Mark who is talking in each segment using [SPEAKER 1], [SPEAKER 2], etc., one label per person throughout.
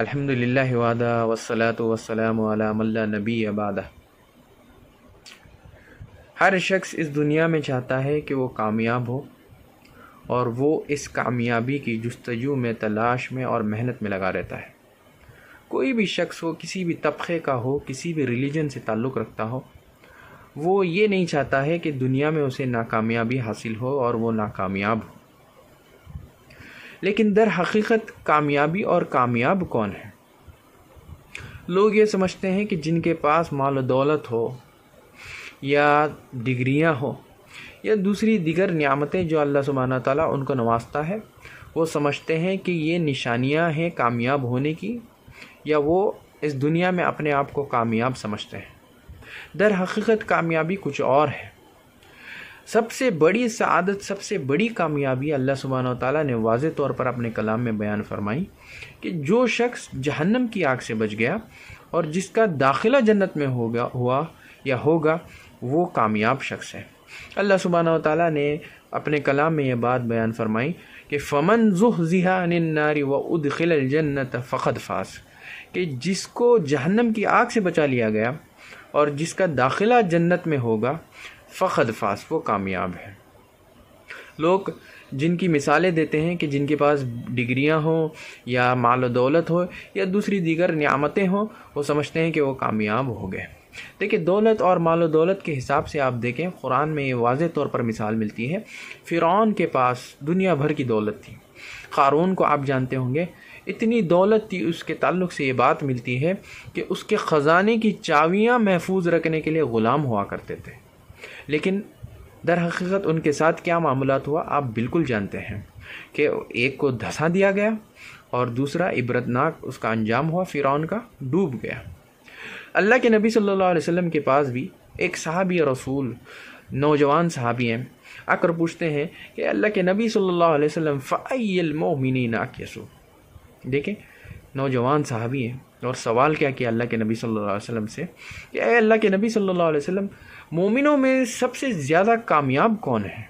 [SPEAKER 1] अल्हम्दुलिल्लाह वादा वसलात वसलाम मल्ला नबी अबादा हर शख्स इस दुनिया में चाहता है कि वो कामयाब हो और वो इस कामयाबी की जस्तजू में तलाश में और मेहनत में लगा रहता है कोई भी शख्स हो किसी भी तबक़े का हो किसी भी रिलीजन से ताल्लुक़ रखता हो वो ये नहीं चाहता है कि दुनिया में उसे नाकामयाबी हासिल हो और वो नाकामयाब हो लेकिन दर हकीकत कामयाबी और कामयाब कौन है लोग ये समझते हैं कि जिनके पास माल दौलत हो या डिग्रियां हो या दूसरी दिगर नियामतें जो अल्लाह सुबहाना ताला उनको नवाजता है वो समझते हैं कि ये निशानियां हैं कामयाब होने की या वो इस दुनिया में अपने आप को कामयाब समझते हैं दर हकीकत कामयाबी कुछ और है सबसे बड़ी सआदत सबसे बड़ी कामयाबी अल्लाह सुबहान तौला ने वाज तौर पर अपने कलाम में बयान फरमाई कि जो शख्स जहन्नम की आग से बच गया और जिसका दाखिला जन्नत में होगा हुआ या होगा वो कामयाब शख्स है अल्लाह सुबहान ताली ने अपने कलाम में यह बात बयान फरमाई कि फ़मन जुह ज़िहा नारी व उदखिल जन्नत फ़खद फास कि जिसको जहन्नम की आग से बचा लिया गया और जिसका दाखिला जन्नत में होगा फ़खद फास वो कामयाब है लोग जिनकी मिसालें देते हैं कि जिनके पास डिग्रियां हों या माल दौलत हो या दूसरी दीगर नियामतें हों वो समझते हैं कि वो कामयाब हो गए देखिए दौलत और माल दौलत के हिसाब से आप देखें कुरान में ये वाज तौर पर मिसाल मिलती है फ़िरौन के पास दुनिया भर की दौलत थी क़ारून को आप जानते होंगे इतनी दौलत थी उसके ताल्लुक से ये बात मिलती है कि उसके ख़जाने की चावियाँ महफूज रखने के लिए ग़ुलाम हुआ करते थे लेकिन दर हकीकत उनके साथ क्या मामला हुआ आप बिल्कुल जानते हैं कि एक को धसा दिया गया और दूसरा इबरतनाक उसका अंजाम हुआ फ़िरौन का डूब गया अल्लाह के नबी सल्लल्लाहु अलैहि वसल्लम के पास भी एक सहाबी रसूल नौजवान सहाबी हैं आकर पूछते हैं कि अल्लाह के नबी सल्लल्लाहु अलैहि वसल्लम फ़ैल मोमिन नाकसू देखें नौजवान साहबी हैं और सवाल क्या किया अल्लाह के नबी सल्लल्लाहु अलैहि वसल्लम से कि अल्लाह के नबी सल्लल्लाहु अलैहि वसल्लम मोमिनों में सबसे ज़्यादा कामयाब कौन है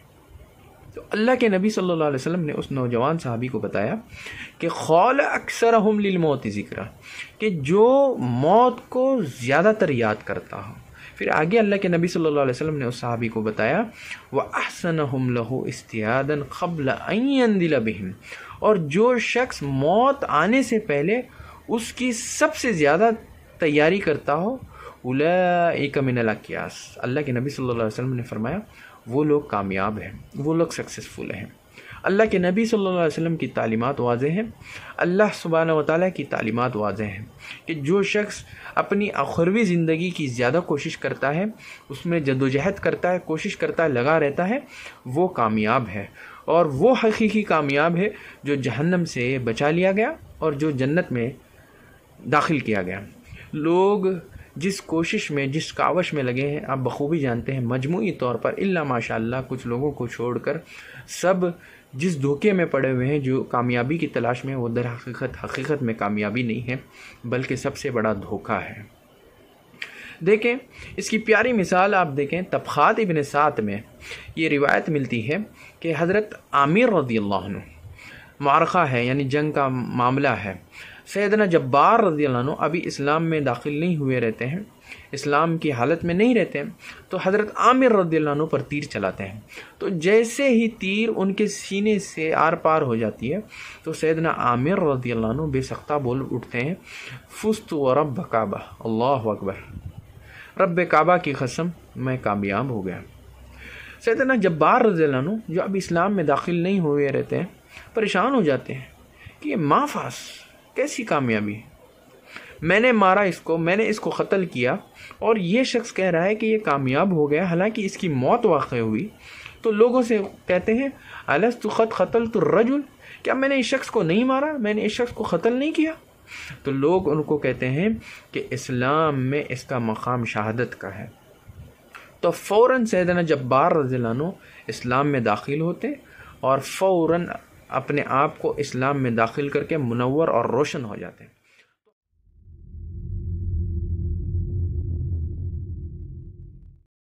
[SPEAKER 1] तो अल्लाह के नबी सल्लल्लाहु अलैहि वसल्लम ने उस नौजवान साहबी को बताया कि खौल अक्सर हम लिल मौत ज़िक्र कि जो मौत को ज़्यादातर याद करता हो फिर आगे अल्लाह के नबी सल्लल्लाहु अलैहि वसल्लम ने उस सहाबी को बताया व अहसन हम लहु इस्तियादन कबल दिल बहम और जो शख्स मौत आने से पहले उसकी सबसे ज़्यादा तैयारी करता हो उलाइक मिनला अल्लाह के नबी सल्लल्लाहु अलैहि वसल्लम ने फरमाया वो लोग कामयाब हैं वो लोग सक्सेसफुल हैं अल्लाह के नबी सल्लल्लाहु अलैहि वसल्लम की तालीमत वाज हैं अल्लाह सुबहान वाली की तालीमत वाज हैं कि जो शख्स अपनी अखरवी ज़िंदगी की ज़्यादा कोशिश करता है उसमें जदोजहद करता है कोशिश करता है लगा रहता है वो कामयाब है और वो हकीकी कामयाब है जो जहन्नम से बचा लिया गया और जो जन्नत में दाखिल किया गया लोग जिस कोशिश में जिस कावश में लगे हैं आप बखूबी जानते हैं मजमू तौर पर इल्ला माशा कुछ लोगों को छोड़कर सब जिस धोखे में पड़े हुए हैं जो कामयाबी की तलाश में वो दर हकीकत हकीकत में कामयाबी नहीं है बल्कि सबसे बड़ा धोखा है देखें इसकी प्यारी मिसाल आप देखें तबखात इबन सात में ये रिवायत मिलती है कि हज़रत आमिर रदी अल्लाह मारखा है यानी जंग का मामला है सैदना जब्बार रजी अभी इस्लाम में दाखिल नहीं हुए रहते हैं इस्लाम की हालत में नहीं रहते हैं तो हज़रत आमिर रदी पर तीर चलाते हैं तो जैसे ही तीर उनके सीने से आर पार हो जाती है तो सैदना आमिर रदी बेसख्ता बोल उठते हैं फुस्त व रब काबा अल्लाह अकबर रब काबा की कसम मैं कामयाब हो गया सैदना जब्बार रजी जो अब इस्लाम में दाखिल नहीं हुए रहते हैं परेशान हो जाते हैं कि ये माफास कैसी कामयाबी मैंने मारा इसको मैंने इसको कत्ल किया और ये शख्स कह रहा है कि ये कामयाब हो गया हालांकि इसकी मौत वाक़ हुई तो लोगों से कहते हैं अलस तो ख़त कतल तो रजुल क्या मैंने इस शख्स को नहीं मारा मैंने इस शख्स को कतल नहीं किया तो लोग उनको कहते हैं कि इस्लाम में इसका मकाम शहादत का है तो फ़ौर सैदना जब्बार रजीलानो इस्लाम में दाखिल होते और फ़ौर अपने आप को इस्लाम में दाखिल करके मुनवर और रोशन हो जाते हैं